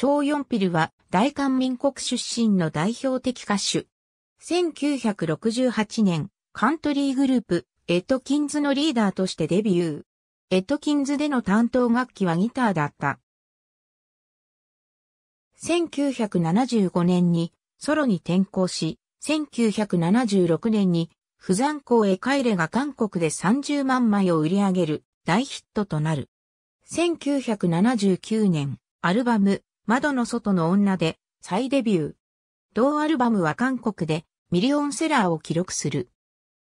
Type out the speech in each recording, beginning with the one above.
超四ピルは大韓民国出身の代表的歌手。1968年、カントリーグループ、エットキンズのリーダーとしてデビュー。エットキンズでの担当楽器はギターだった。1975年にソロに転向し、1976年に不残光へ帰れが韓国で30万枚を売り上げる大ヒットとなる。1979年、アルバム、窓の外の女で再デビュー。同アルバムは韓国でミリオンセラーを記録する。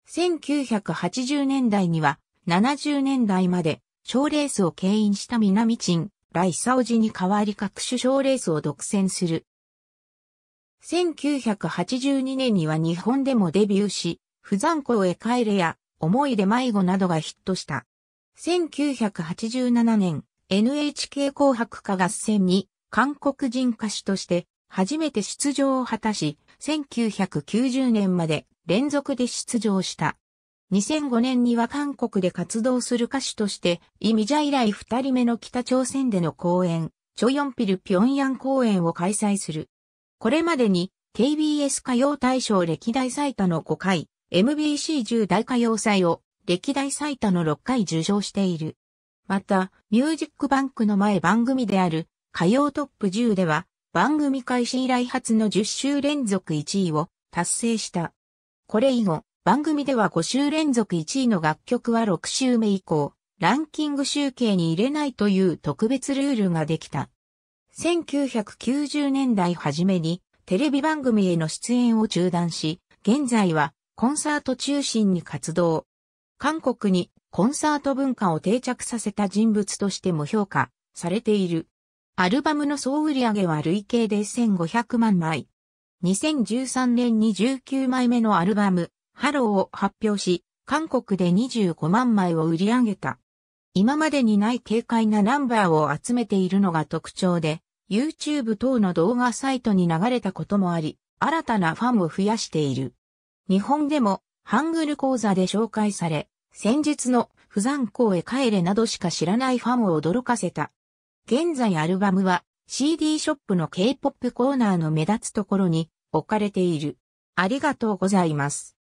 1980年代には70年代まで賞レースを牽引した南鎮、ライサオジに代わり各種賞レースを独占する。1982年には日本でもデビューし、不残校へ帰れや、思い出迷子などがヒットした。1987年、NHK 紅白歌合戦に韓国人歌手として初めて出場を果たし、1990年まで連続で出場した。2005年には韓国で活動する歌手として、イ・ミジャ以来2人目の北朝鮮での公演、チョヨンピルピョンヤン公演を開催する。これまでに KBS 歌謡大賞歴代最多の5回、MBC10 大歌謡祭を歴代最多の6回受賞している。また、ミュージックバンクの前番組である火曜トップ10では番組開始以来初の10週連続1位を達成した。これ以後、番組では5週連続1位の楽曲は6週目以降、ランキング集計に入れないという特別ルールができた。1990年代初めにテレビ番組への出演を中断し、現在はコンサート中心に活動。韓国にコンサート文化を定着させた人物としても評価されている。アルバムの総売上は累計で1500万枚。2013年に19枚目のアルバム、ハローを発表し、韓国で25万枚を売り上げた。今までにない軽快なナンバーを集めているのが特徴で、YouTube 等の動画サイトに流れたこともあり、新たなファンを増やしている。日本でも、ハングル講座で紹介され、先日の、不参考へ帰れなどしか知らないファンを驚かせた。現在アルバムは CD ショップの K-POP コーナーの目立つところに置かれている。ありがとうございます。